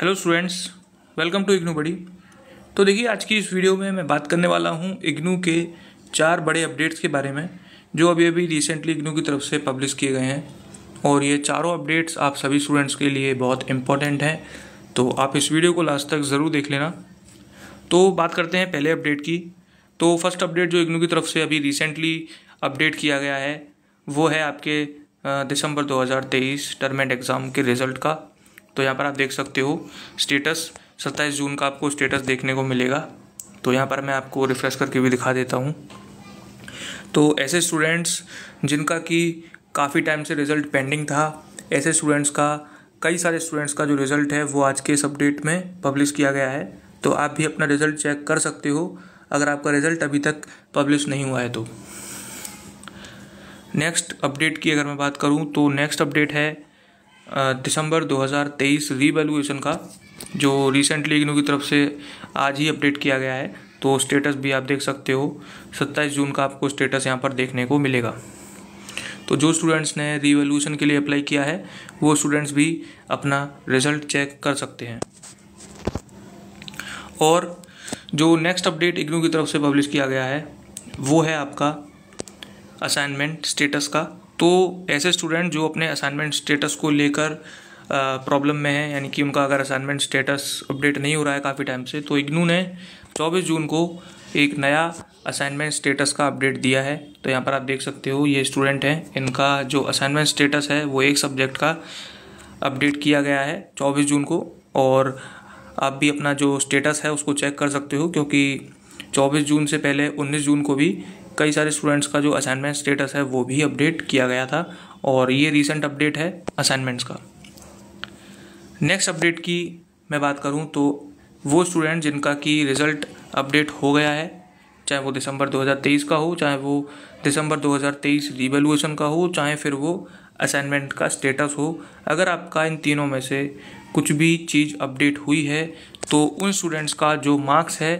hello students welcome to IGNOU बड़ी तो देखिए आज की इस वीडियो में मैं बात करने वाला हूँ इग्नू के चार बड़े अपडेट्स के बारे में जो अभी अभी रिसेंटली इग्नू की तरफ से पब्लिश किए गए हैं और ये चारों अपडेट्स आप सभी स्टूडेंट्स के लिए बहुत इंपॉर्टेंट हैं तो आप इस वीडियो को लास्ट तक ज़रूर देख लेना तो बात करते हैं पहले अपडेट की तो फर्स्ट अपडेट जो इग्नू की तरफ से अभी रिसेंटली अपडेट किया गया है वो है आपके दिसंबर दो टर्म एंड एग्ज़ाम के रिज़ल्ट का तो यहाँ पर आप देख सकते हो स्टेटस सत्ताईस जून का आपको स्टेटस देखने को मिलेगा तो यहाँ पर मैं आपको रिफ़्रेश करके भी दिखा देता हूँ तो ऐसे स्टूडेंट्स जिनका कि काफ़ी टाइम से रिज़ल्ट पेंडिंग था ऐसे स्टूडेंट्स का कई सारे स्टूडेंट्स का जो रिज़ल्ट है वो आज के इस अपडेट में पब्लिश किया गया है तो आप भी अपना रिज़ल्ट चेक कर सकते हो अगर आपका रिज़ल्ट अभी तक पब्लिश नहीं हुआ है तो नेक्स्ट अपडेट की अगर मैं बात करूँ तो नेक्स्ट अपडेट है दिसंबर 2023 रीवैल्यूएशन का जो रिसेंटली इग्नू की तरफ से आज ही अपडेट किया गया है तो स्टेटस भी आप देख सकते हो 27 जून का आपको स्टेटस यहाँ पर देखने को मिलेगा तो जो स्टूडेंट्स ने रीवैल्यूशन के लिए अप्लाई किया है वो स्टूडेंट्स भी अपना रिजल्ट चेक कर सकते हैं और जो नेक्स्ट अपडेट इग्नू की तरफ से पब्लिश किया गया है वो है आपका असाइनमेंट स्टेटस का तो ऐसे स्टूडेंट जो अपने असाइनमेंट स्टेटस को लेकर प्रॉब्लम में है यानी कि उनका अगर असाइनमेंट स्टेटस अपडेट नहीं हो रहा है काफ़ी टाइम से तो इग्नू ने 24 जून को एक नया असाइनमेंट स्टेटस का अपडेट दिया है तो यहाँ पर आप देख सकते हो ये स्टूडेंट हैं इनका जो असाइनमेंट स्टेटस है वो एक सब्जेक्ट का अपडेट किया गया है 24 जून को और आप भी अपना जो स्टेटस है उसको चेक कर सकते हो क्योंकि 24 जून से पहले 19 जून को भी कई सारे स्टूडेंट्स का जो असाइनमेंट स्टेटस है वो भी अपडेट किया गया था और ये रिसेंट अपडेट है असाइनमेंट्स का नेक्स्ट अपडेट की मैं बात करूँ तो वो स्टूडेंट जिनका कि रिज़ल्ट अपडेट हो गया है चाहे वो दिसंबर 2023 का हो चाहे वो दिसंबर 2023 रिवेलुएशन का हो चाहे फिर वो असाइनमेंट का स्टेटस हो अगर आपका इन तीनों में से कुछ भी चीज़ अपडेट हुई है तो उन स्टूडेंट्स का जो मार्क्स है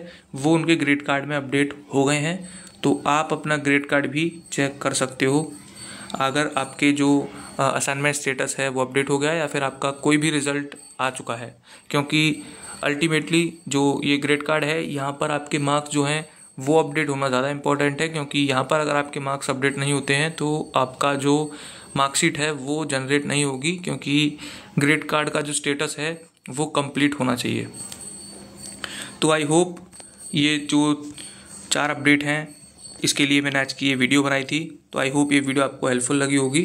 वो उनके ग्रेड कार्ड में अपडेट हो गए हैं तो आप अपना ग्रेड कार्ड भी चेक कर सकते हो अगर आपके जो असाइनमेंट स्टेटस है वो अपडेट हो गया या फिर आपका कोई भी रिज़ल्ट आ चुका है क्योंकि अल्टीमेटली जो ये ग्रेड कार्ड है यहाँ पर आपके मार्क्स जो हैं वो अपडेट होना ज़्यादा इंपॉर्टेंट है क्योंकि यहाँ पर अगर आपके मार्क्स अपडेट नहीं होते हैं तो आपका जो मार्कशीट है वो जनरेट नहीं होगी क्योंकि ग्रेड कार्ड का जो स्टेटस है वो कंप्लीट होना चाहिए तो आई होप ये जो चार अपडेट हैं इसके लिए मैंने आज की ये वीडियो बनाई थी तो आई होप ये वीडियो आपको हेल्पफुल लगी होगी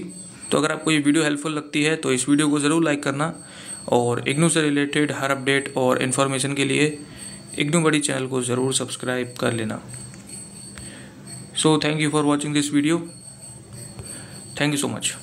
तो अगर आपको ये वीडियो हेल्पफुल लगती है तो इस वीडियो को ज़रूर लाइक करना और इग्नू से रिलेटेड हर अपडेट और इन्फॉर्मेशन के लिए इग्नू बड़ी चैनल को ज़रूर सब्सक्राइब कर लेना so thank you for watching this video thank you so much